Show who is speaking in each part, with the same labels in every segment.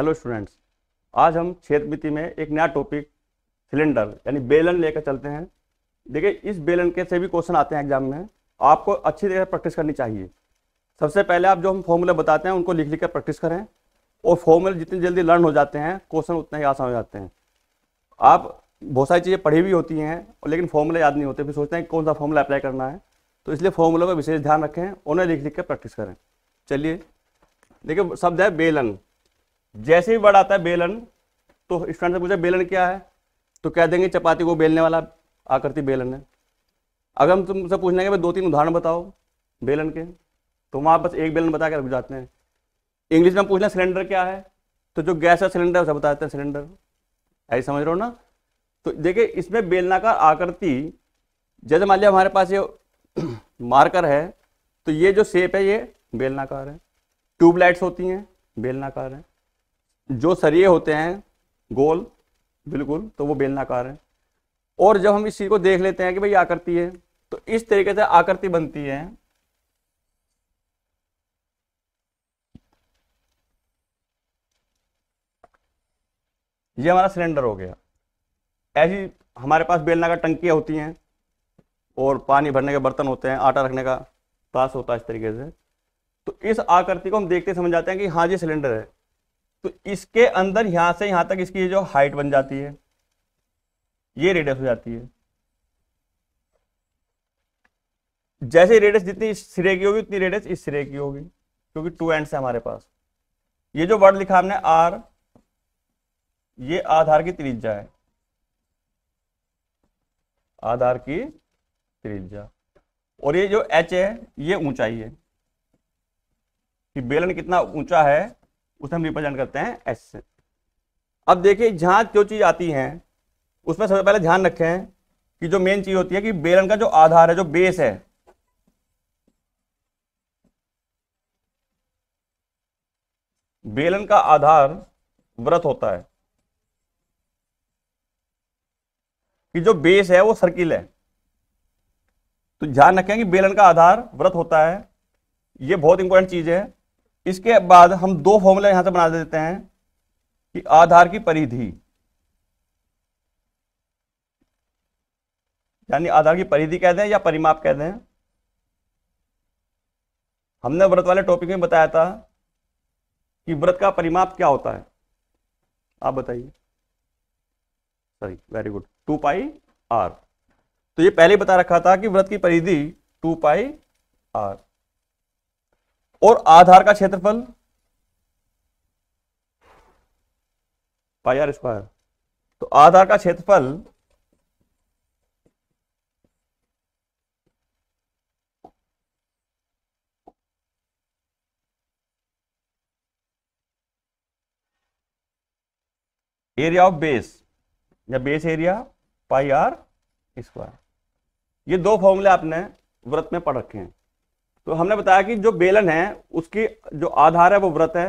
Speaker 1: hello students आज हम क्षेत्रमिति में एक नया टॉपिक सिलेंडर यानी बेलन लेकर चलते हैं देखिए इस बेलन के से भी क्वेश्चन आते हैं एग्जाम में आपको अच्छी तरह प्रैक्टिस करनी चाहिए सबसे पहले आप जो हम फॉर्मूला बताते हैं उनको लिख लिख कर प्रैक्टिस करें और फॉर्मूले जितनी जल्दी लर्न हो जाते हैं क्वेश्चन उतने ही आसान हो जाते हैं आप बहुत सारी चीज़ें पढ़ी हुई होती हैं लेकिन फॉर्मूले याद नहीं होते फिर सोचते हैं कौन सा फॉर्मूला अप्लाई करना है तो इसलिए फॉर्मूला पर विशेष ध्यान रखें उन्हें लिख लिख कर प्रैक्टिस करें चलिए देखिए शब्द है बेलन जैसे ही वर्ड आता है बेलन तो स्टूडेंट से पूछा बेलन क्या है तो कह देंगे चपाती को बेलने वाला आकृति बेलन है अगर हम तुमसे पूछने के दो तीन उदाहरण बताओ बेलन के तो वहां बस एक बेलन बता के रख जाते हैं इंग्लिश में पूछना सिलेंडर क्या है तो जो गैस है सिलेंडर उसे बता देते हैं सिलेंडर ऐसे समझ रहे हो ना तो देखिए इसमें बेलनाकार आकृति जैसे मान लिया हमारे पास ये मार्कर है तो ये जो शेप है ये बेलनाकार है ट्यूबलाइट्स होती हैं बेलनाकार है जो सरिये होते हैं गोल बिल्कुल तो वो बेलनाकार है और जब हम इस चीज़ को देख लेते हैं कि भाई आकृति है तो इस तरीके से आकृति बनती है ये हमारा सिलेंडर हो गया ऐसी हमारे पास बेलनाकार टंकियां होती हैं और पानी भरने के बर्तन होते हैं आटा रखने का पास होता है इस तरीके से तो इस आकृति को हम देखते समझ जाते हैं कि हाँ जी सिलेंडर है तो इसके अंदर यहां से यहां तक इसकी जो हाइट बन जाती है ये रेडियस हो जाती है जैसे रेडियस जितनी इस सिरे की होगी उतनी रेडियस इस सिरे की होगी क्योंकि टू एंड है हमारे पास ये जो वर्ड लिखा हमने आर ये आधार की त्रिज्या है आधार की त्रिज्या और ये जो एच है ये ऊंचाई है कि बेलन कितना ऊंचा है उसे हम रिप्रेजेंट करते हैं एस से अब देखिए जहां जो चीज़ आती है उसमें सबसे पहले ध्यान रखें कि जो मेन चीज़ होती है कि बेलन का जो आधार है जो बेस है बेलन का आधार व्रत होता है कि जो बेस है वो सर्किल है तो ध्यान रखें कि बेलन का आधार व्रत होता है ये बहुत इंपॉर्टेंट चीज है इसके बाद हम दो फॉर्मूला यहां से बना देते हैं कि आधार की परिधि यानी आधार की परिधि कह दें या परिमाप कह दें हमने व्रत वाले टॉपिक में बताया था कि व्रत का परिमाप क्या होता है आप बताइए sorry very good two pi R तो ये पहले बता रखा था कि व्रत की परिधि टू पाई आर और आधार का क्षेत्रफल पाईआर स्क्वायर तो आधार का क्षेत्रफल एरिया ऑफ बेस या base area pi R square ये दो फॉर्मूले आपने व्रत में पढ़ रखे हैं तो हमने बताया कि जो बेलन है उसकी जो आधार है वो व्रत है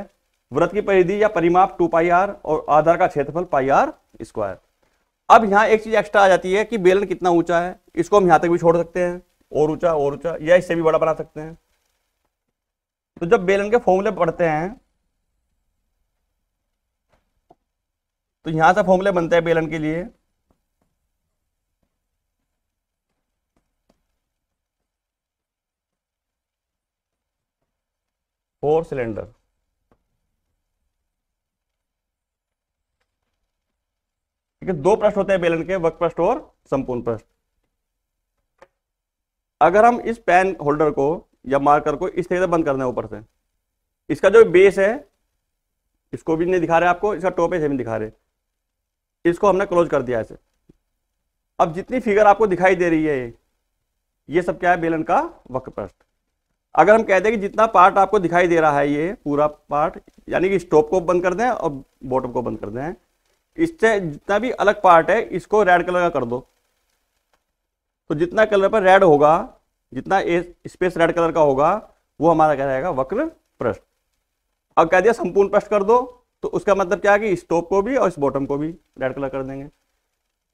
Speaker 1: व्रत की परिधि या परिमाप टू पाई आर और आधार का क्षेत्रफल पाई आर स्क्वायर अब यहाँ एक चीज एक्स्ट्रा आ जाती है कि बेलन कितना ऊंचा है इसको हम यहां तक भी छोड़ सकते हैं और ऊंचा और ऊंचा या इससे भी बड़ा बना सकते हैं तो जब बेलन के फॉर्मूले पढ़ते हैं तो यहां से फॉर्मूले बनते हैं बेलन के लिए फोर सिलेंडर ठीक है दो प्रश्न होते हैं बेलन के वक्त प्रश्न और संपूर्ण प्रश्न अगर हम इस पेन होल्डर को या मार्कर को इस तरह से बंद करना है ऊपर से इसका जो बेस है इसको भी नहीं दिखा रहे आपको इसका टॉप है भी दिखा रहे इसको हमने क्लोज कर दिया ऐसे अब जितनी फिगर आपको दिखाई दे रही है ये सब क्या है बेलन का वक्र प्रश्न अगर हम कह दें कि जितना पार्ट आपको दिखाई दे रहा है ये पूरा पार्ट यानी कि स्टॉप को बंद कर दें और बॉटम को बंद कर दें इससे जितना भी अलग पार्ट है इसको रेड कलर का कर दो तो जितना कलर पर रेड होगा जितना स्पेस रेड कलर का होगा वो हमारा क्या रहेगा वक्र पृष्ठ अब कह दिया संपूर्ण पृष्ठ कर दो तो उसका मतलब क्या है कि इस टॉप को भी और इस बॉटम को भी रेड कलर कर देंगे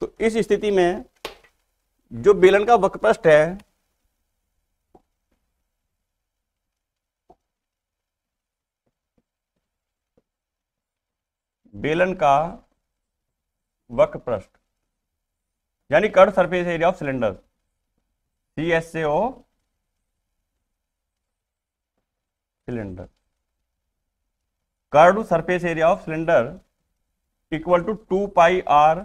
Speaker 1: तो इस स्थिति में जो बेलन का वक्र वक्रपृष्ठ है बेलन का वक पृष्ठ यानी curved surface area of cylinder C S A of cylinder curved surface area of cylinder equal to two pi R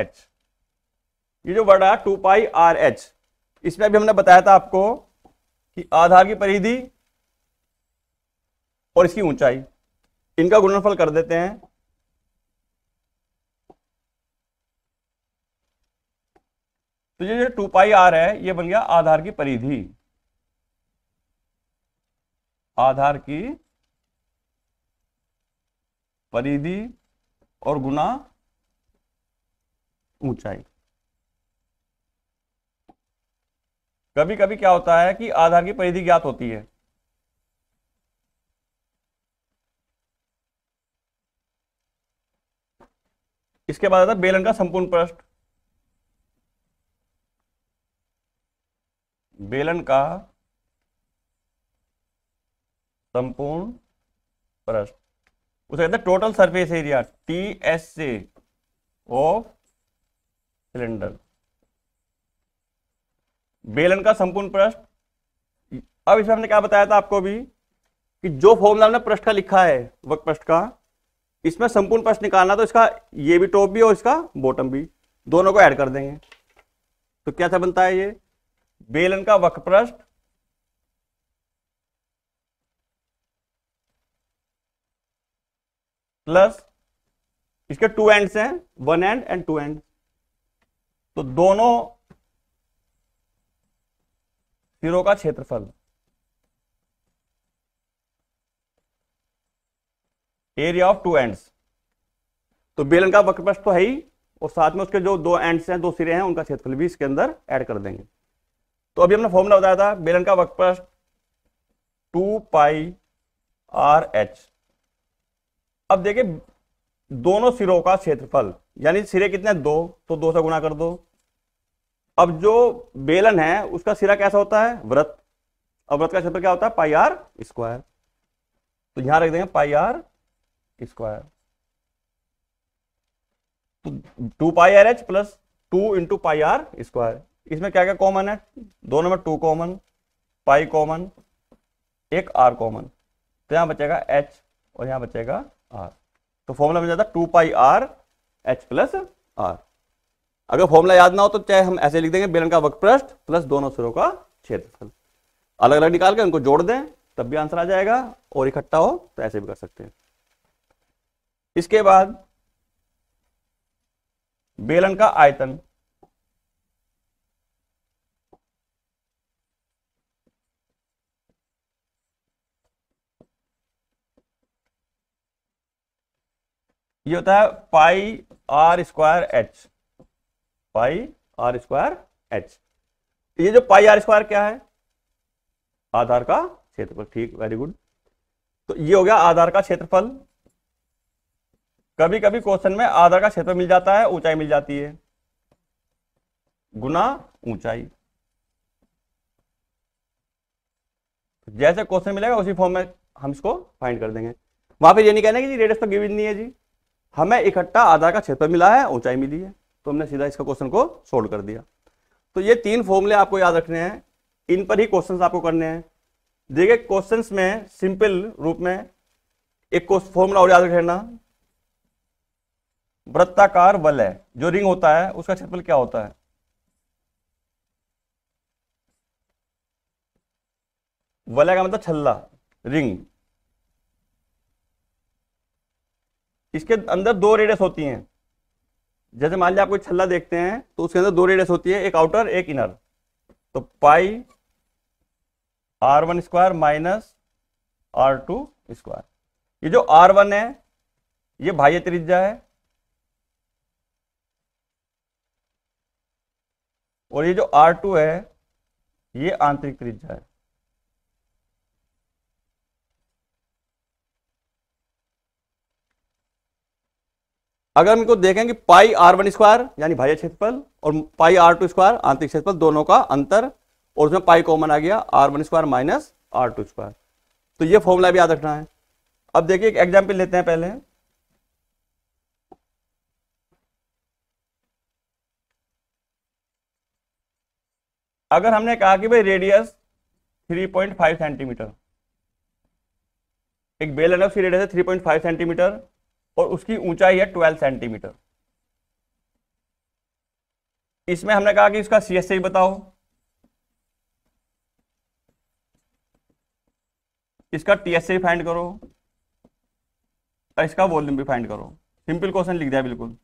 Speaker 1: H ये जो वर्ड आया टू पाई आर एच इसमें भी हमने बताया था आपको कि आधार की परिधि और इसकी ऊंचाई इनका गुणनफल कर देते हैं तो ये जो टू पाई आर है ये बन गया आधार की परिधि आधार की परिधि और गुना ऊंचाई कभी कभी क्या होता है कि आधार की परिधि ज्ञात होती है इसके बाद आता बेलन का संपूर्ण पृष्ठ बेलन का संपूर्ण पृष्ठ उसे कहते हैं total surface area T S से ऑफ सिलेंडर बेलन का संपूर्ण पृष्ठ अब इसमें हमने क्या बताया था आपको भी कि जो फॉर्मूला हमने पृष्ठ का लिखा है वक्त पृष्ठ का इसमें संपूर्ण प्रश्न निकालना तो इसका ये भी टॉप भी और इसका बॉटम भी दोनों को ऐड कर देंगे तो क्या सा बनता है ये बेलन का वक्रपृष्ठ प्लस इसके टू एंड्स हैं one end end two end तो दोनों सिरों का क्षेत्रफल एरिया ऑफ टू एंड तो बेलन का वक्रपृष्ठ तो है ही और साथ में उसके जो दो एंड्स हैं दो सिरे हैं उनका क्षेत्रफल भी इसके अंदर ऐड कर देंगे तो अभी हमने फॉर्मूला बताया था बेलन का वक्रपृष्ठ टू पाई आर एच अब देखिए दोनों सिरों का क्षेत्रफल यानी सिरे कितने दो तो दो से गुणा कर दो अब जो बेलन है उसका सिरा कैसा होता है व्रत अब व्रत का क्षेत्र क्या होता है पाई आर स्क्वायर तो यहां रख देंगे पाई आर स्क्वायर तो two pi R H plus two into pi R square इसमें क्या क्या कॉमन है दोनों में टू कॉमन पाई कॉमन एक आर कॉमन तो यहां बचेगा एच और यहां बचेगा आर तो फॉर्मूला मिल जाता है two pi R H plus R अगर फॉर्मूला याद ना हो तो चाहे हम ऐसे लिख देंगे बेलन का वक्त प्रश्न प्लस दोनों सुरों का क्षेत्रफल अलग अलग निकाल के उनको जोड़ दें तब भी आंसर आ जाएगा और इकट्ठा हो तो ऐसे भी कर सकते हैं इसके बाद बेलन का आयतन ये होता है pi R square H pi R square H ये जो पाई आर स्क्वायर क्या है आधार का क्षेत्रफल ठीक वेरी गुड तो ये हो गया आधार का क्षेत्रफल कभी कभी क्वेश्चन में आधा का क्षेत्र मिल जाता है ऊंचाई मिल जाती है गुना ऊंचाई जैसे क्वेश्चन मिलेगा उसी फॉर्म में हम इसको फाइंड कर देंगे वहां पर यह नहीं कहना कि जी रेडियस तो गिविन नहीं है जी हमें इकट्ठा आधा का क्षेत्र मिला है ऊंचाई मिली है तो हमने सीधा इसका क्वेश्चन को सोल्व कर दिया तो ये तीन फॉर्मूले आपको याद रखने हैं इन पर ही क्वेश्चंस आपको करने हैं देखिए क्वेश्चंस में सिंपल रूप में एक फॉर्मूला और याद रखना वृत्ताकार वलय जो रिंग होता है उसका क्षेत्रफल क्या होता है वलय का मतलब छल्ला रिंग इसके अंदर दो रेडियस होती हैं जैसे मान लिया आप कोई छल्ला देखते हैं तो उसके अंदर दो रेडियस होती है एक आउटर एक इनर तो pi R one square minus R two square ये जो आर वन है ये बाह्य त्रिज्या है और ये जो R2 है ये आंतरिक त्रिज्या है अगर हम इनको देखें कि पाई आर वन स्क्वायर यानी भाई क्षेत्रफल और पाई आर टू स्क्वायर आंतरिक क्षेत्रफल दोनों का अंतर और उसमें पाई कॉमन आ गया R one square minus R two square तो ये फॉर्मूला भी याद रखना है अब देखिए एक एग्जाम्पल लेते हैं पहले अगर हमने कहा कि भाई रेडियस 3.5 सेंटीमीटर एक बेल एन की रेडियस है 3.5 सेंटीमीटर और उसकी ऊंचाई है 12 सेंटीमीटर इसमें हमने कहा कि इसका सी बताओ इसका टी एस फाइंड करो और इसका वॉल्यूम भी फाइंड करो सिंपल क्वेश्चन लिख दिया बिल्कुल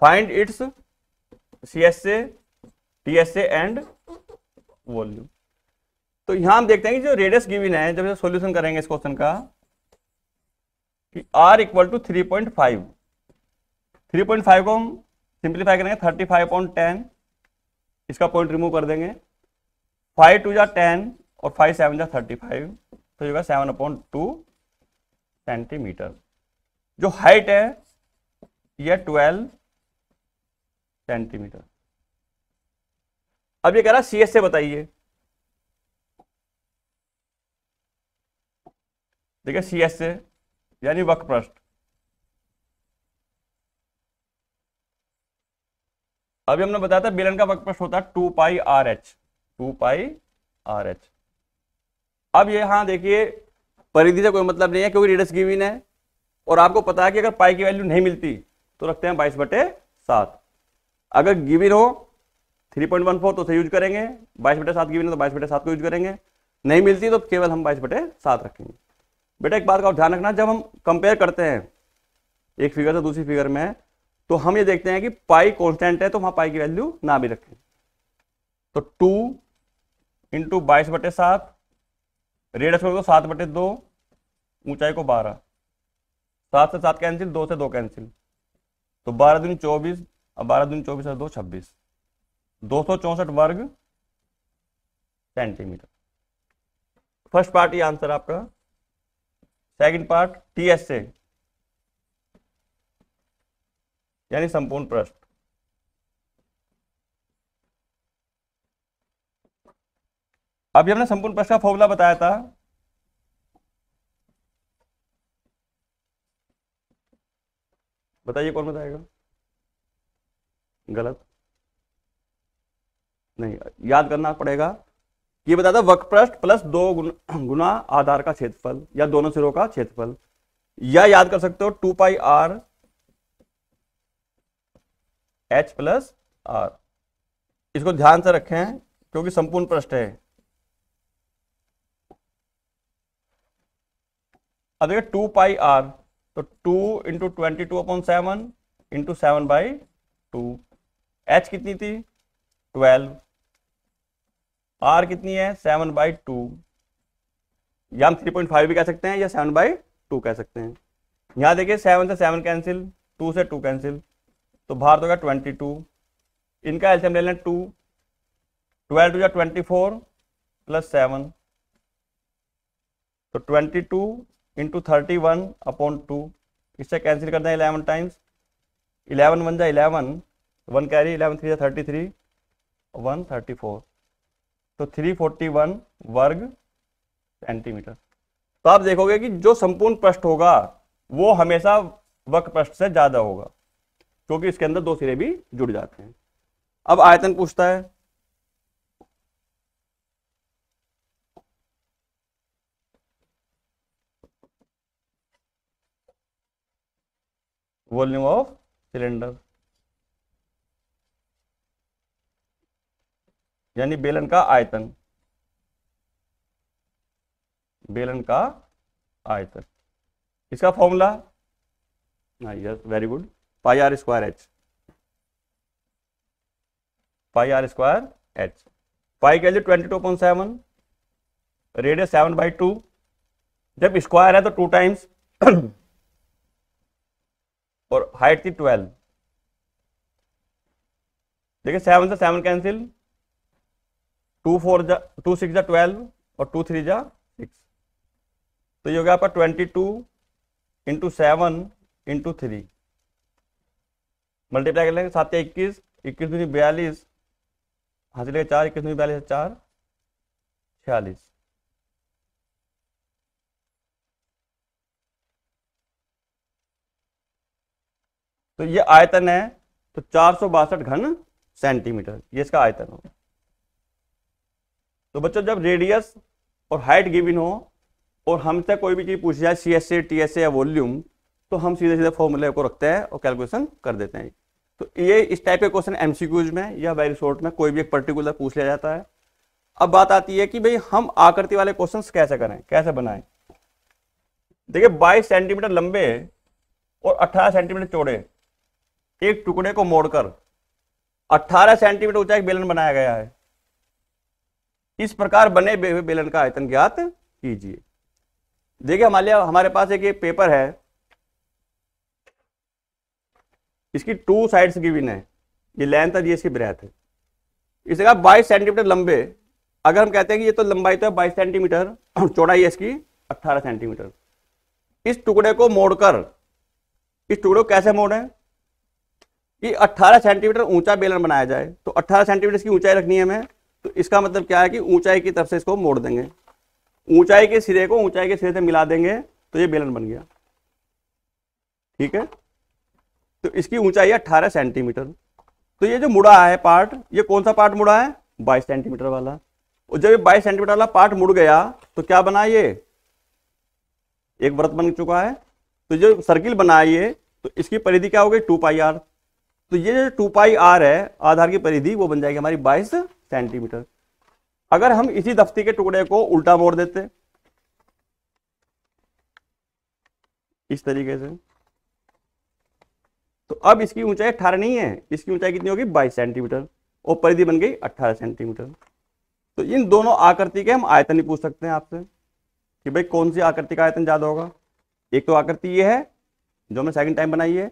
Speaker 1: find its C S A TSA and volume तो यहां हम देखते हैं कि जो रेडियस गिवन है जब सॉल्यूशन करेंगे इस क्वेश्चन का कि R equal to three point five three point five को हम सिंप्लीफाई करेंगे थर्टी फाइव पॉइंट टेन इसका पॉइंट रिमूव कर देंगे फाइव टू जा टेन और फाइव सेवन जा थर्टी फाइव तो ये सेवन पॉइंट टू सेंटीमीटर जो हाइट है यह ट्वेल्व सेंटीमीटर अब ये कह रहा सी एस से बताइए देखिए सी एस ए यानी प्रश्न अभी हमने बताया था बेलन का प्रश्न होता है two pi R H two pi R H अब ये हाँ देखिए परिधि से कोई मतलब नहीं है क्योंकि रेडियस गिविन है और आपको पता है कि अगर पाई की वैल्यू नहीं मिलती तो रखते हैं बाईस बटे सात अगर गिविन हो थ्री पॉइंट वन फोर तो उसे यूज करेंगे बाईस बटे सात की बिना तो बाईस बटे सात को यूज करेंगे नहीं मिलती तो केवल हम बाईस बटे सात रखेंगे बेटा एक बात का ध्यान रखना जब हम कंपेयर करते हैं एक फिगर से दूसरी फिगर में तो हम ये देखते हैं कि पाई कॉन्स्टेंट है तो वहां पाई की वैल्यू ना भी रखें तो टू इंटू बाईस बटे सात रेडियस को सात बटे दो ऊंचाई को बारह सात से सात कैंसिल दो से दो कैंसिल तो बारह दिन चौबीस और बारह दिन चौबीस और दो छब्बीस दो वर्ग सेंटीमीटर फर्स्ट पार्ट ये आंसर आपका सेकंड पार्ट टी एस यानी संपूर्ण प्रश्न अभी हमने संपूर्ण प्रश्न का फॉर्मूला बताया था बताइए कौन बताएगा गलत नहीं याद करना पड़ेगा ये बता था पृष्ठ प्लस दो गुना आधार का क्षेत्रफल या दोनों सिरों का क्षेत्रफल या याद कर सकते हो two pi R H plus R इसको ध्यान से रखें क्योंकि संपूर्ण पृष्ठ है अब देखिए टू पाई आर तो two into twenty two upon seven into seven by two H कितनी थी ट्वेल्व आर कितनी है सेवन बाई टू या हम थ्री पॉइंट फाइव भी कह सकते हैं या सेवन बाई टू कह सकते हैं यहां देखिए सेवन से सेवन कैंसिल टू से टू कैंसिल तो बाहर होगा ट्वेंटी टू इनका एल्सियम ले लें टू ट्वेल्व टू या ट्वेंटी फोर प्लस सेवन तो twenty two into thirty one upon two इससे कैंसिल कर दें इलेवन टाइम्स इलेवन वन जा eleven one carry eleven three या thirty three one thirty four तो 341 वर्ग सेंटीमीटर तो आप देखोगे कि जो संपूर्ण पृष्ठ होगा वो हमेशा वक्र पृष्ठ से ज़्यादा होगा क्योंकि इसके अंदर दो सिरे भी जुड़ जाते हैं अब आयतन पूछता है वॉल्यूम ऑफ सिलेंडर यानी बेलन का आयतन बेलन का आयतन इसका फॉर्मूला हाँ, yes very good pi R square H pi R square H pi के लिए twenty two point seven radius seven by two जब स्क्वायर है तो टू टाइम्स और हाइट थी ट्वेल्व देखिए सेवन से सेवन कैंसिल टू फोर जा टू सिक्स जा ट्वेल्व और टू थ्री जा सिक्स तो ये हो गया आपका twenty two into seven into three multiply कर लेंगे सात इक्कीस इक्कीस दूनी बयालीस हासिल लगे चार इक्कीस दूनी बयालीस चार छियालीस तो ये आयतन है तो चार सौ बासठ घन सेंटीमीटर ये इसका आयतन होगा तो बच्चों जब रेडियस और हाइट गिविन हो और हमसे कोई भी चीज़ पूछी जाए C S A T S A या वॉल्यूम तो हम सीधे सीधे फॉर्मूले को रखते हैं और कैलकुलेशन कर देते हैं तो ये इस टाइप के क्वेश्चन एम में या वेरी शॉर्ट में कोई भी एक पर्टिकुलर पूछ लिया जाता है अब बात आती है कि भाई हम आकृति वाले क्वेश्चन कैसे करें कैसे बनाएं देखिए बाईस सेंटीमीटर लंबे और 18 सेंटीमीटर चौड़े एक टुकड़े को मोड़कर 18 सेंटीमीटर ऊंचा एक बेलन बनाया गया है इस प्रकार बने हुए बेलन का आयतन ज्ञात कीजिए देखिए हमारे हमारे पास एक पेपर है इसकी टू साइड्स गिविन है ये लेंथ और ये इसकी ब्रेथ है इसे कहा बाईस सेंटीमीटर लंबे अगर हम कहते हैं कि ये तो लंबाई तो है बाईस सेंटीमीटर और चौड़ाई है इसकी अट्ठारह सेंटीमीटर इस टुकड़े को मोड़कर इस टुकड़े को कैसे मोड़ें कि अट्ठारह सेंटीमीटर ऊंचा बेलन बनाया जाए तो अट्ठारह सेंटीमीटर इसकी ऊंचाई रखनी है हमें तो इसका मतलब क्या है कि ऊंचाई की तरफ से इसको मोड़ देंगे ऊंचाई के सिरे को ऊंचाई के सिरे से मिला देंगे तो ये बेलन बन गया ठीक है तो इसकी ऊंचाई है अट्ठारह सेंटीमीटर तो ये जो मुड़ा है पार्ट ये कौन सा पार्ट मुड़ा है बाईस सेंटीमीटर वाला और जब ये बाईस सेंटीमीटर वाला पार्ट मुड़ गया तो क्या बना ये एक व्रत बन चुका है तो जो सर्किल बना ये तो इसकी परिधि क्या हो गई टू पाई आर तो ये जो टू पाई आर है आधार की परिधि वो बन जाएगी हमारी बाईस सेंटीमीटर अगर हम इसी दफ्ती के टुकड़े को उल्टा मोड़ देते इस तरीके से तो अब इसकी ऊंचाई अठारह नहीं है इसकी ऊंचाई कितनी होगी बाईस सेंटीमीटर और परिधि बन गई अट्ठारह सेंटीमीटर तो इन दोनों आकृति के हम आयतन ही पूछ सकते हैं आपसे कि भाई कौन सी आकृति का आयतन ज्यादा होगा एक तो आकृति ये है जो हमने सेकंड टाइम बनाई है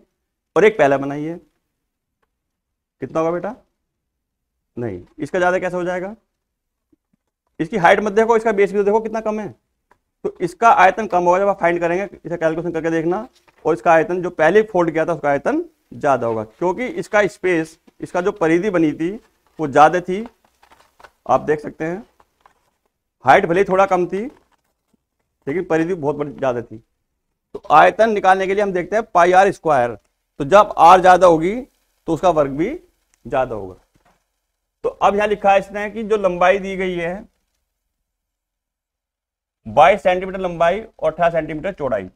Speaker 1: और एक पहला बनाई है कितना होगा बेटा नहीं इसका ज़्यादा कैसे हो जाएगा इसकी हाइट मत देखो इसका बेस भी देखो कितना कम है तो इसका आयतन कम होगा जब आप फाइंड करेंगे इसे कैलकुलेशन करके देखना और इसका आयतन जो पहले फोल्ड किया था उसका आयतन ज़्यादा होगा क्योंकि इसका स्पेस इसका जो परिधि बनी थी वो ज़्यादा थी आप देख सकते हैं हाइट भले थोड़ा कम थी लेकिन परिधि बहुत बड़ी ज़्यादा थी तो आयतन निकालने के लिए हम देखते हैं पाई आर स्क्वायर तो जब आर ज़्यादा होगी तो उसका वर्ग भी ज़्यादा होगा तो अब यहां लिखा है इसने कि जो लंबाई दी गई है बाईस सेंटीमीटर लंबाई और अठारह सेंटीमीटर चौड़ाई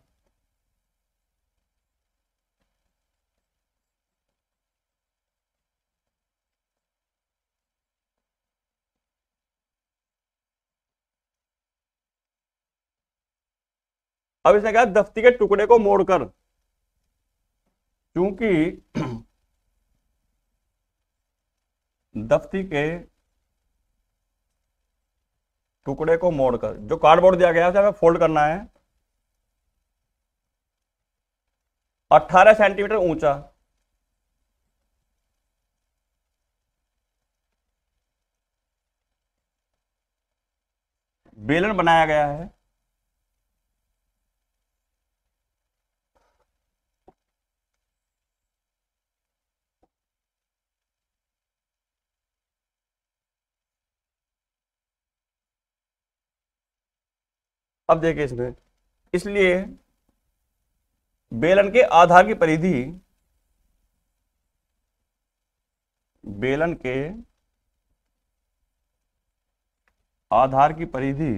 Speaker 1: अब इसने कहा दफ्ती के टुकड़े को मोड़कर क्योंकि दफ्ती के टुकड़े को मोड़कर जो कार्डबोर्ड दिया गया है फोल्ड करना है 18 सेंटीमीटर ऊंचा बेलन बनाया गया है अब देखिए इसमें इसलिए बेलन के आधार की परिधि बेलन के आधार की परिधि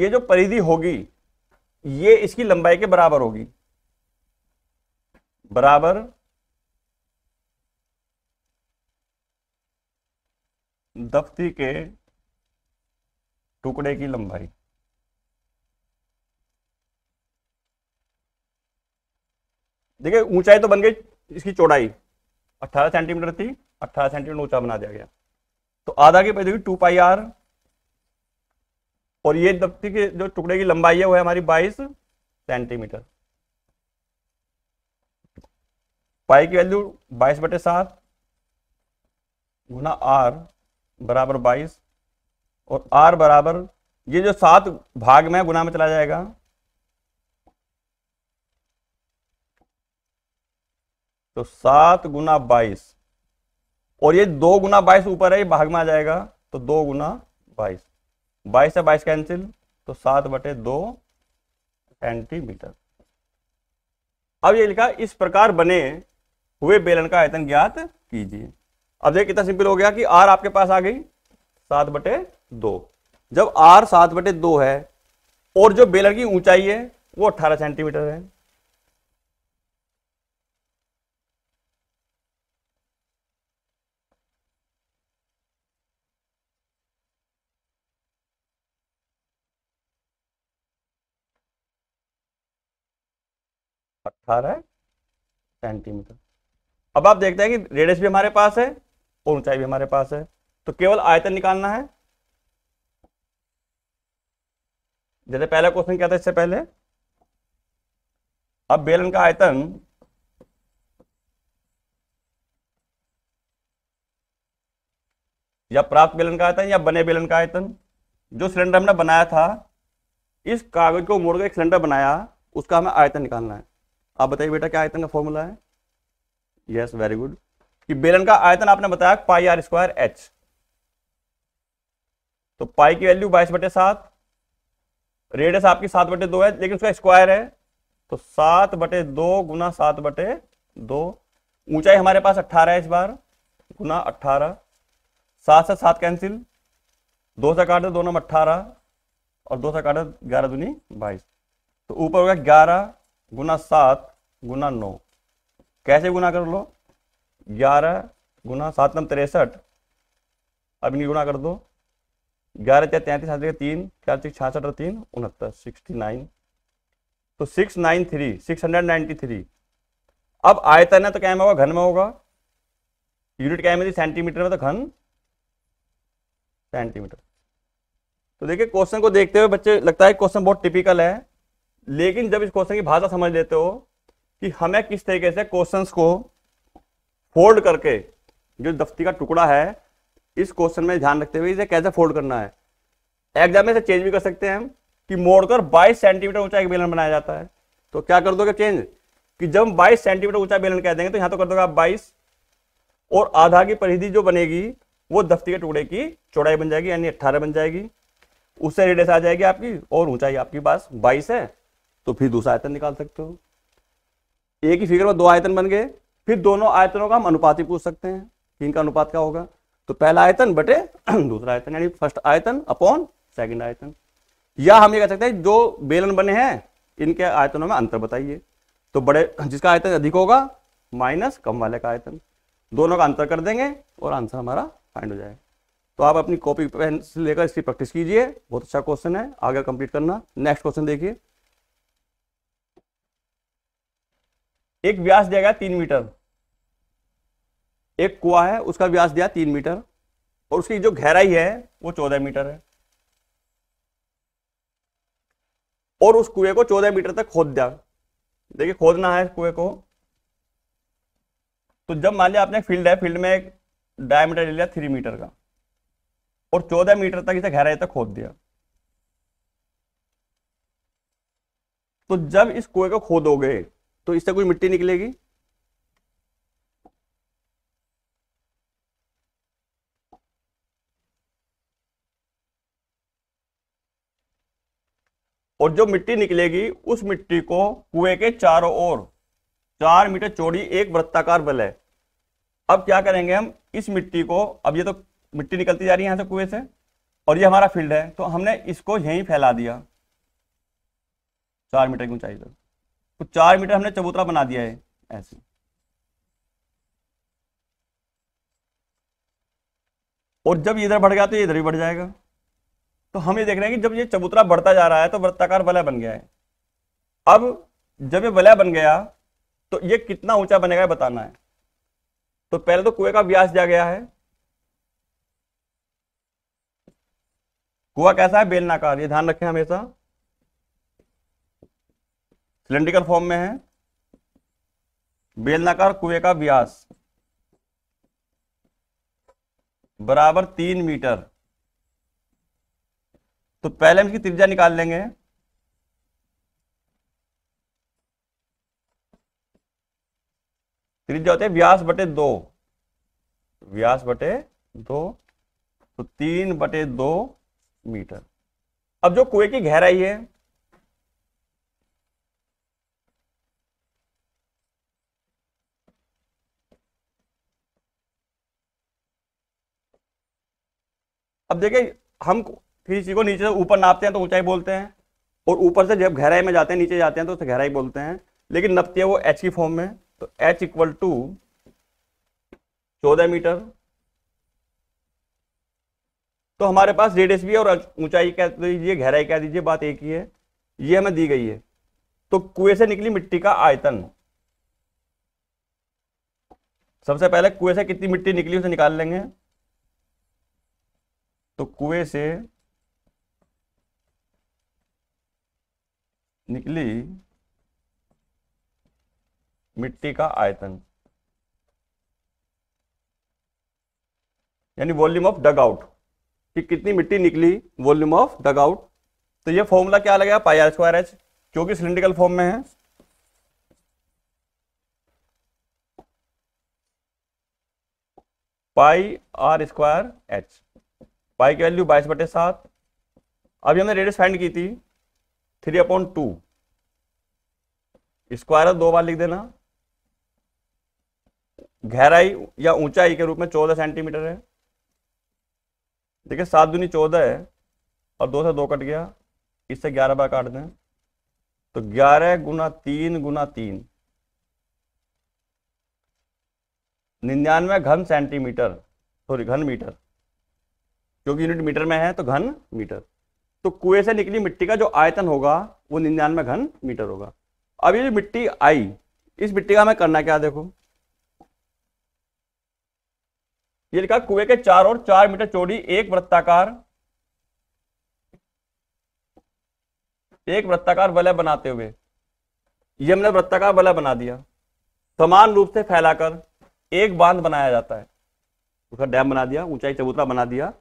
Speaker 1: ये जो परिधि होगी ये इसकी लंबाई के बराबर होगी बराबर दफ्ती के टुकड़े की लंबाई देखिए ऊंचाई तो बन गई इसकी चौड़ाई 18 सेंटीमीटर थी 18 सेंटीमीटर ऊंचा बना दिया गया तो आधा की पैसे टू पाई आर और ये दफ्ती के जो टुकड़े की लंबाई है वो है हमारी 22 सेंटीमीटर पाई की वैल्यू 22 बटे सात गुना आर बराबर और आर बराबर ये जो सात भाग में गुना में चला जाएगा तो सात गुना बाईस और ये दो गुना बाईस ऊपर है ये भाग में आ जाएगा तो दो गुना बाईस बाईस से बाईस कैंसिल तो सात बटे दो सेंटीमीटर अब ये लिखा इस प्रकार बने हुए बेलन का आयतन ज्ञात कीजिए अब देख कितना सिंपल हो गया कि आर आपके पास आ गई सात बटे दो जब आर सात बटे दो है और जो बेलर की ऊंचाई है वो अट्ठारह सेंटीमीटर है अट्ठारह सेंटीमीटर अब आप देखते हैं कि रेडियस भी हमारे पास है और ऊंचाई भी हमारे पास है तो केवल आयतन निकालना है जैसे पहला क्वेश्चन क्या था इससे पहले अब बेलन का आयतन या प्राप्त बेलन का आयतन या बने बेलन का आयतन जो सिलेंडर हमने बनाया था इस कागज को मोड़ एक सिलेंडर बनाया उसका हमें आयतन निकालना है आप बताइए बेटा क्या आयतन का फॉर्मूला है यस वेरी गुड कि बेलन का आयतन आपने बताया पाई आर स्क्वायर एच तो पाई की वैल्यू बाईस बटे सात रेडियस आपकी सात बटे दो है लेकिन उसका स्क्वायर है तो सात बटे दो गुना सात बटे दो ऊंचाई हमारे पास अट्ठारह है इस बार गुना अट्ठारह सात से सात कैंसिल दो से काट दो दो नम अट्ठारह और दो से काट ग्यारह दूनी बाईस तो ऊपर हो गया ग्यारह गुना सात गुना नौ कैसे गुना कर लो ग्यारह गुना सात नम तिरसठ अब इनकी गुना कर दो ग्यारह चार तैंतीस आठ तीन चार छः छियासठ और तीन उनहत्तर सिक्सटी नाइन तो six nine three six hundred ninety three अब आयतन है तो क्या में होगा घन में होगा यूनिट क्या में सेंटीमीटर में तो घन सेंटीमीटर तो देखिए क्वेश्चन को देखते हुए बच्चे लगता है क्वेश्चन बहुत टिपिकल है लेकिन जब इस क्वेश्चन की भाषा समझ लेते हो कि हमें किस तरीके से क्वेश्चंस को फोल्ड करके जो दफ्ती का टुकड़ा है इस क्वेश्चन में ध्यान रखते हुए इसे कैसे फोल्ड करना है एग्जाम में से चेंज भी कर सकते हैं हम कि मोड़कर 22 सेंटीमीटर ऊंचा एक बेलन बनाया जाता है तो क्या कर दोगे चेंज कि जब हम 22 सेंटीमीटर ऊंचा बेलन कह देंगे तो यहां तो कर दोगे आप 22 और आधा की परिधि जो बनेगी वो दफ्ती के टुकड़े की चौड़ाई बन जाएगी यानी अट्ठारह बन जाएगी उससे रेडियस आ जाएगी आपकी और ऊंचाई आपके पास बाईस है तो फिर दूसरा आयतन निकाल सकते हो एक ही फिगर में दो आयतन बन गए फिर दोनों आयतनों का हम अनुपात ही पूछ सकते हैं इनका अनुपात क्या होगा तो पहला आयतन बटे दूसरा आयतन यानी फर्स्ट आयतन अपॉन सेकंड आयतन या हम ये कह सकते हैं जो बेलन बने हैं इनके आयतनों में अंतर बताइए तो बड़े जिसका आयतन अधिक होगा माइनस कम वाले का आयतन दोनों का अंतर कर देंगे और आंसर हमारा फाइंड हो जाएगा तो आप अपनी कॉपी पेन से लेकर इसकी प्रैक्टिस कीजिए बहुत अच्छा क्वेश्चन है आगे कंप्लीट करना नेक्स्ट क्वेश्चन देखिए एक व्यास दिया गया तीन मीटर एक कुआ है उसका व्यास दिया तीन मीटर और उसकी जो गहराई है वो चौदह मीटर है और उस कुएं को चौदह मीटर तक खोद दिया देखिए खोदना है कुएं को तो जब मान लिया आपने फील्ड है फील्ड में एक डायमीटर ले लिया थ्री मीटर का और चौदह मीटर तक इसे गहराई तक खोद दिया तो जब इस कुएं को खोदोगे तो इससे कुछ मिट्टी निकलेगी और जो मिट्टी निकलेगी उस मिट्टी को कुएं के चारों ओर चार मीटर चौड़ी एक वृत्ताकार बल है अब क्या करेंगे हम इस मिट्टी को अब ये तो मिट्टी निकलती जा रही है यहां से कुएं से और ये हमारा फील्ड है तो हमने इसको यहीं फैला दिया चार मीटर की ऊंचाई पर तो चार मीटर हमने चबूतरा बना दिया है ऐसे और जब इधर बढ़ गया तो इधर भी बढ़ जाएगा तो हम ये देख रहे हैं कि जब ये चबूतरा बढ़ता जा रहा है तो वृत्ताकार वलय बन गया है अब जब ये वलय बन गया तो ये कितना ऊंचा बनेगा बताना है तो पहले तो कुएं का व्यास दिया गया है कुआ कैसा है बेलनाकार ये ध्यान रखें हमेशा सिलेंड्रिकल फॉर्म में है बेलनाकार कुएं का व्यास बराबर तीन मीटर तो पहले हम इसकी त्रिज्या निकाल लेंगे त्रिज्या होते व्यास बटे दो व्यास बटे दो तो तीन बटे दो मीटर अब जो कुएं की गहराई है अब देखिए हम फिर इसी को नीचे से ऊपर नापते हैं तो ऊंचाई बोलते हैं और ऊपर से जब गहराई में जाते हैं नीचे जाते हैं तो उसे गहराई बोलते हैं लेकिन नपती है वो एच की फॉर्म में तो एच इक्वल टू चौदह मीटर तो हमारे पास रेडियस भी है और ऊंचाई कह दीजिए गहराई कह दीजिए बात एक ही है ये हमें दी गई है तो कुएं से निकली मिट्टी का आयतन सबसे पहले कुएं से कितनी मिट्टी निकली उसे निकाल लेंगे तो कुएं से निकली मिट्टी का आयतन यानी वॉल्यूम ऑफ डग आउट कि कितनी मिट्टी निकली वॉल्यूम ऑफ डग आउट तो ये फॉर्मूला क्या लगेगा पाई आर स्क्वायर एच जो कि सिलिंड्रिकल फॉर्म में है pi R square H pi की वैल्यू बाईस बटे सात अभी हमने रेडियस फाइंड की थी थ्री अपॉन टू स्क्वायर दो बार लिख देना गहराई या ऊंचाई के रूप में चौदह सेंटीमीटर है देखिए सात दूनी चौदह है और दो से दो कट गया इससे ग्यारह बार काट दें तो ग्यारह गुना तीन गुना तीन निन्यानवे घन सेंटीमीटर सॉरी घन मीटर क्योंकि यूनिट मीटर में है तो घन मीटर तो कुएं से निकली मिट्टी का जो आयतन होगा वो निन्यानवे घन मीटर होगा अब ये मिट्टी आई इस मिट्टी का हमें करना क्या देखो ये लिखा कुएं के चार और चार मीटर चौड़ी एक वृत्ताकार एक वृत्ताकार वलय बनाते हुए ये हमने वृत्ताकार वलय बना दिया समान रूप से फैलाकर एक बांध बनाया जाता है उसका डैम बना दिया ऊंचाई चबूतरा बना दिया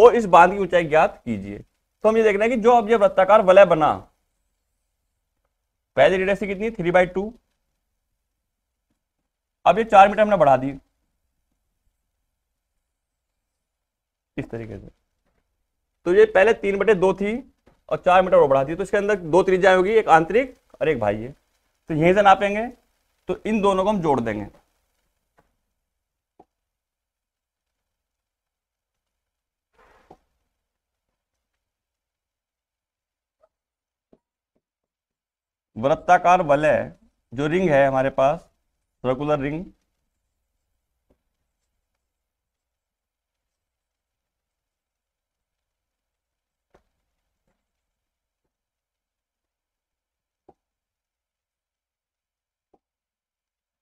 Speaker 1: और इस बांध की ऊंचाई ज्ञात कीजिए तो हम ये देखना है कि जो अब यह वृत्ताकार वलय बना पहले रेडियस से कितनी थ्री बाई टू अब ये चार मीटर हमने बढ़ा दी इस तरीके से तो ये पहले तीन बटे दो थी और चार मीटर और बढ़ा दी तो इसके अंदर दो त्रिज्या होगी एक आंतरिक और एक है तो यहीं से नापेंगे तो इन दोनों को हम जोड़ देंगे वृत्ताकार वलय जो रिंग है हमारे पास सर्कुलर रिंग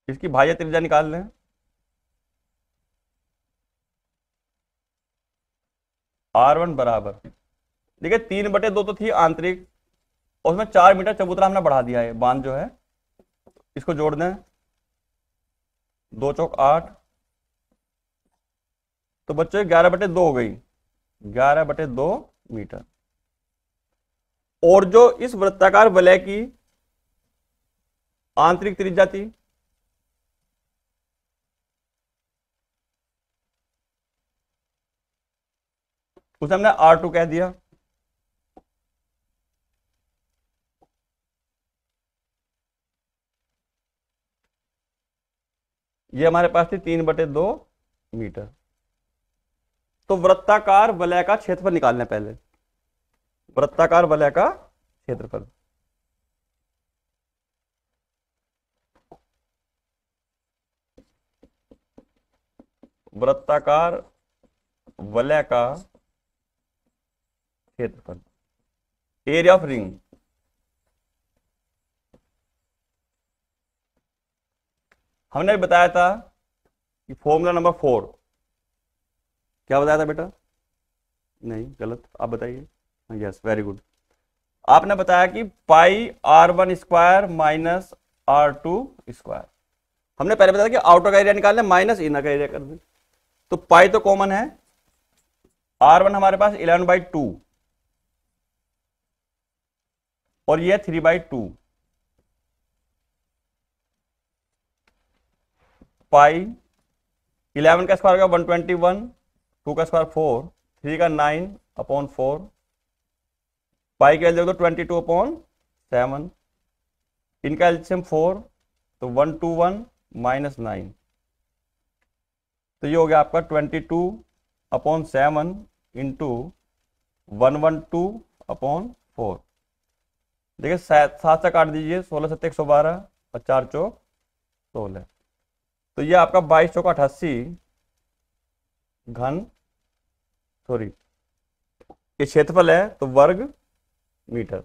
Speaker 1: इसकी बाह्य त्रिज्या निकाल लें आर वन बराबर देखिए तीन बटे दो तो थी आंतरिक और उसमें चार मीटर चबूतरा हमने बढ़ा दिया है बांध जो है इसको जोड़ दें दो चौक आठ तो बच्चों ग्यारह बटे दो हो गई ग्यारह बटे दो मीटर और जो इस वृत्ताकार वलय की आंतरिक त्रिज्या थी उसे हमने आर टू कह दिया ये हमारे पास थी तीन बटे दो मीटर तो वृत्ताकार वलय का क्षेत्रफल निकालना पहले वृत्ताकार वलय का क्षेत्रफल वृत्ताकार वलय का क्षेत्रफल एरिया ऑफ रिंग हमने बताया था कि फॉर्मूला नंबर फोर क्या बताया था बेटा नहीं गलत आप बताइए यस वेरी गुड आपने बताया कि pi R one square minus R two square हमने पहले बताया कि आउटर का एरिया लें माइनस इनर का एरिया कर दें तो पाई तो कॉमन है आर वन हमारे पास इलेवन बाई टू और यह three by two pi eleven का स्क्वायर होगा वन ट्वेंटी वन टू का स्क्वायर फोर थ्री का नाइन अपॉन फोर पाई की value twenty two upon seven इनका एल्शियम फोर तो one two one minus nine तो ये हो गया आपका twenty two upon seven into one one two upon four देखिए सात सात से काट दीजिए सोलह सत्तर एक सौ बारह और चार चौक सोलह तो ये आपका बाईस चौका अठासी घन सॉरी ये क्षेत्रफल है तो वर्ग मीटर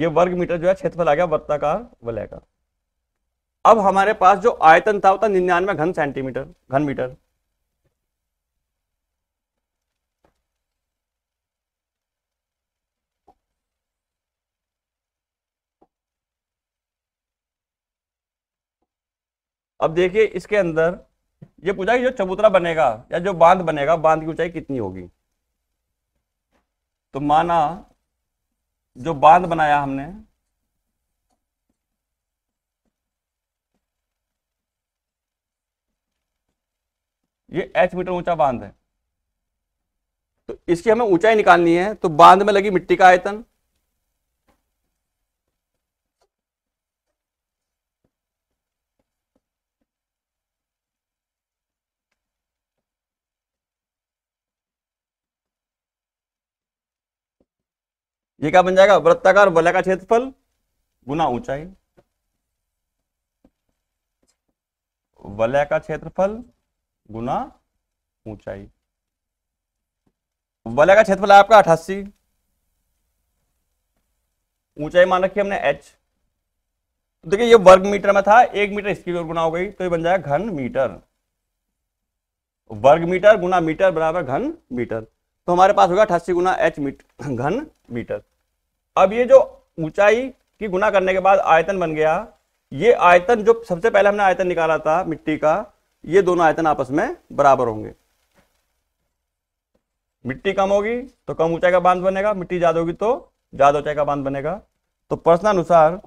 Speaker 1: ये वर्ग मीटर जो है क्षेत्रफल आ गया वर्ताकार वलय का अब हमारे पास जो आयतन था वो था निन्यानवे घन सेंटीमीटर घन मीटर अब देखिए इसके अंदर ये पूछा कि जो चबूतरा बनेगा या जो बांध बनेगा बांध की ऊंचाई कितनी होगी तो माना जो बांध बनाया हमने ये एच मीटर ऊंचा बांध है तो इसकी हमें ऊंचाई निकालनी है तो बांध में लगी मिट्टी का आयतन ये क्या बन जाएगा वृत्ताकार वलय का क्षेत्रफल गुना ऊंचाई वलय का क्षेत्रफल गुना ऊंचाई वलय का क्षेत्रफल है आपका अठासी ऊंचाई मान रखी हमने एच तो देखिए ये वर्ग मीटर में था एक मीटर इसकी ओर गुना हो गई तो ये बन जाएगा घन मीटर वर्ग मीटर गुना मीटर बराबर घन मीटर तो हमारे पास होगा अठासी गुना एच मीटर घन मीटर अब ये जो ऊंचाई की गुना करने के बाद आयतन बन गया ये आयतन जो सबसे पहले हमने आयतन निकाला था मिट्टी का ये दोनों आयतन आपस में बराबर होंगे मिट्टी कम होगी तो कम ऊंचाई का बांध बनेगा मिट्टी ज्यादा होगी तो ज्यादा ऊंचाई का बांध बनेगा तो प्रश्नानुसार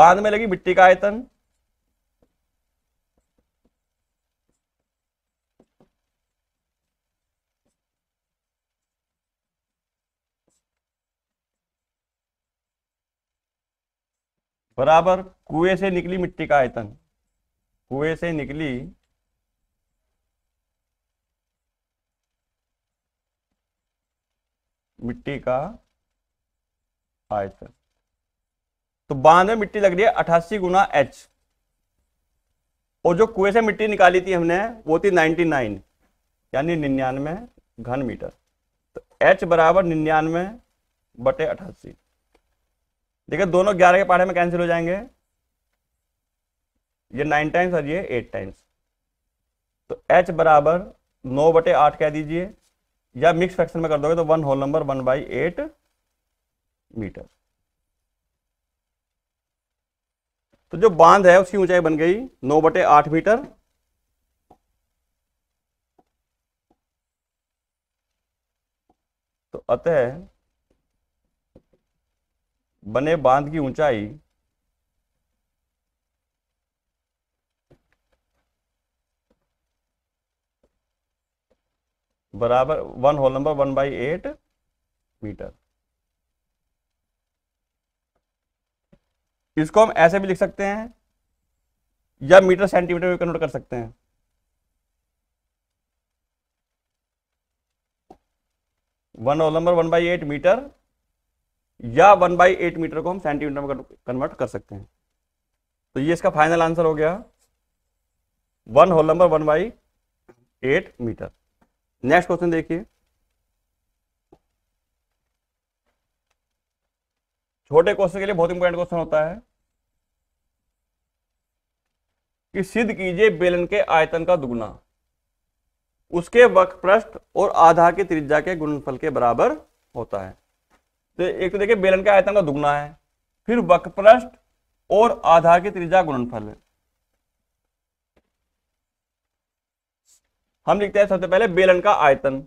Speaker 1: बांध में लगी मिट्टी का आयतन बराबर कुएं से निकली मिट्टी का आयतन कुएं से निकली मिट्टी का आयतन तो बांध में मिट्टी लग रही है अठासी गुना एच और जो कुएं से मिट्टी निकाली थी हमने वो थी 99 यानी निन्यानवे घन मीटर तो एच बराबर निन्यानवे बटे अठासी देखिए दोनों ग्यारह के पहाड़े में कैंसिल हो जाएंगे ये नाइन टाइम्स और ये एट टाइम्स तो एच बराबर नौ बटे आठ कह दीजिए या मिक्स फ्रैक्शन में कर दोगे तो one whole number one by eight metre तो जो बांध है उसकी ऊंचाई बन गई नौ बटे आठ मीटर तो अतः बने बांध की ऊंचाई बराबर one whole number one by eight metre इसको हम ऐसे भी लिख सकते हैं या मीटर सेंटीमीटर में कन्वर्ट कर सकते हैं one whole number one by eight metre या वन बाई एट मीटर को हम सेंटीमीटर में कन्वर्ट कर सकते हैं तो ये इसका फाइनल आंसर हो गया one whole number one by eight metre next question देखिए छोटे क्वेश्चन के लिए बहुत इंपॉर्टेंट क्वेश्चन होता है कि सिद्ध कीजिए बेलन के आयतन का दुगुना उसके पृष्ठ और आधा के त्रिज्या के गुणनफल के बराबर होता है तो एक तो देखिए बेलन का आयतन का दुगना है फिर वक्रपृष्ठ और आधार की त्रिज्या गुणनफल है हम लिखते हैं सबसे पहले बेलन का आयतन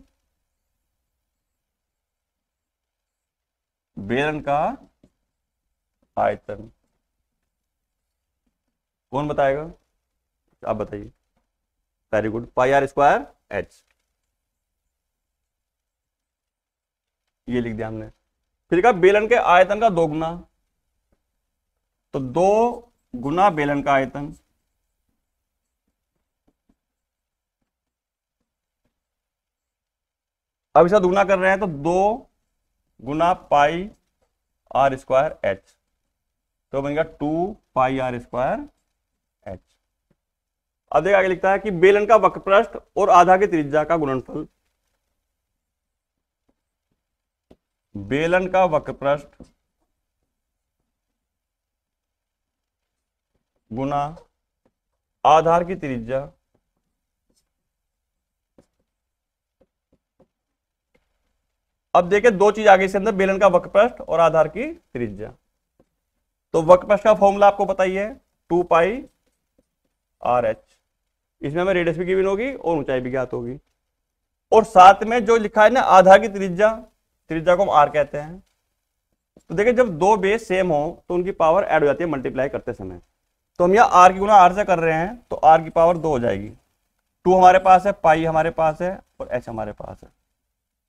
Speaker 1: बेलन का आयतन कौन बताएगा आप बताइए very good pi R square H ये लिख दिया हमने फिर कहा बेलन के आयतन का दो गुना तो दो गुना बेलन का आयतन अब इसका दोगुना कर रहे हैं तो दो गुना पाई आर स्क्वायर एच तो बनेगा two pi R square H अब देखिए आगे लिखता है कि बेलन का वक्रपृष्ठ और आधा के त्रिज्या का गुणनफल बेलन का पृष्ठ गुना आधार की त्रिज्या अब देखे दो चीज आगे इसके अंदर बेलन का पृष्ठ और आधार की त्रिज्या तो पृष्ठ का फॉर्मूला आपको बताइए टू पाई आर एच इसमें हमें रेडियस भी गिवन होगी और ऊंचाई भी ज्ञात होगी और साथ में जो लिखा है ना आधार की त्रिज्या त्रिज्या को हम आर कहते हैं तो देखिए जब दो बेस सेम हो तो उनकी पावर ऐड हो जाती है मल्टीप्लाई करते समय तो हम यहाँ आर की गुना आर से कर रहे हैं तो आर की पावर दो हो जाएगी टू हमारे पास है पाई हमारे पास है और एच हमारे पास है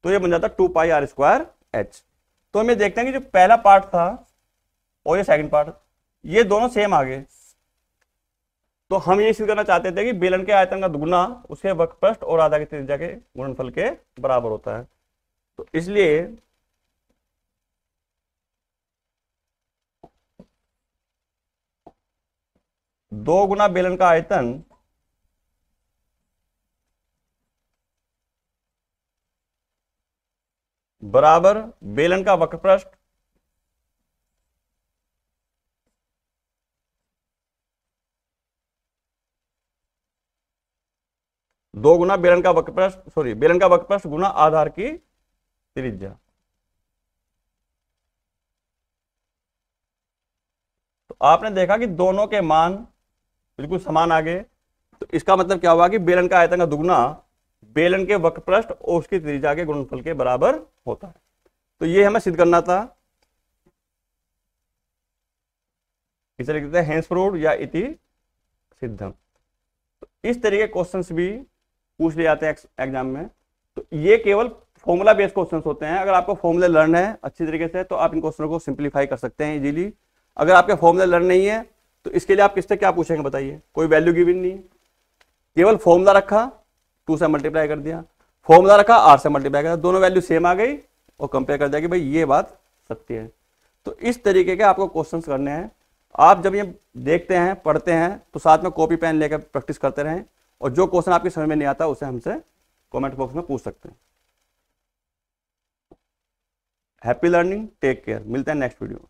Speaker 1: तो ये बन जाता है two pi R square H तो हम ये देखते हैं कि जो पहला पार्ट था और ये सेकंड पार्ट ये दोनों सेम आ गए तो हम ये सिद्ध करना चाहते थे कि बेलन के आयतन का दुगुना उसके वक्त पृष्ठ और आधा के त्रिज्या के गुणनफल के बराबर होता है तो इसलिए दो गुना बेलन का आयतन बराबर बेलन का वक्रपृष्ठ दो गुना बेलन का वक्रपृष्ठ सॉरी बेलन का वक्रपृष्ठ गुना आधार की त्रिज्या तो आपने देखा कि दोनों के मान बिल्कुल समान आ गए तो इसका मतलब क्या हुआ कि बेलन का आयतन का दुगुना बेलन के पृष्ठ और उसकी त्रिज्या के गुणफल के बराबर होता है तो ये हमें सिद्ध करना था इसे लिखते हैं हैंस या इति सिद्धम तो इस तरीके क्वेश्चंस भी पूछ ले जाते हैं एग्जाम में तो ये केवल फॉर्मूला बेस्ड क्वेश्चंस होते हैं अगर आपको फॉर्मूले लर्न है अच्छी तरीके से तो आप इन क्वेश्चनों को सिंप्लीफाई कर सकते हैं इजीली अगर आपके फॉर्मूले लर्न नहीं है तो इसके लिए आप किससे क्या पूछेंगे बताइए कोई वैल्यू गिवन नहीं है केवल फॉर्मूला रखा टू से मल्टीप्लाई कर दिया फॉर्मूला रखा आर से मल्टीप्लाई कर दिया दोनों वैल्यू सेम आ गई और कंपेयर कर दिया कि भाई ये बात सत्य है तो इस तरीके के आपको क्वेश्चन करने हैं आप जब ये देखते हैं पढ़ते हैं तो साथ में कॉपी पेन लेकर प्रैक्टिस करते रहें और जो क्वेश्चन आपकी समझ में नहीं आता उसे हमसे कमेंट बॉक्स में पूछ सकते हैं हैप्पी लर्निंग टेक केयर मिलते हैं नेक्स्ट वीडियो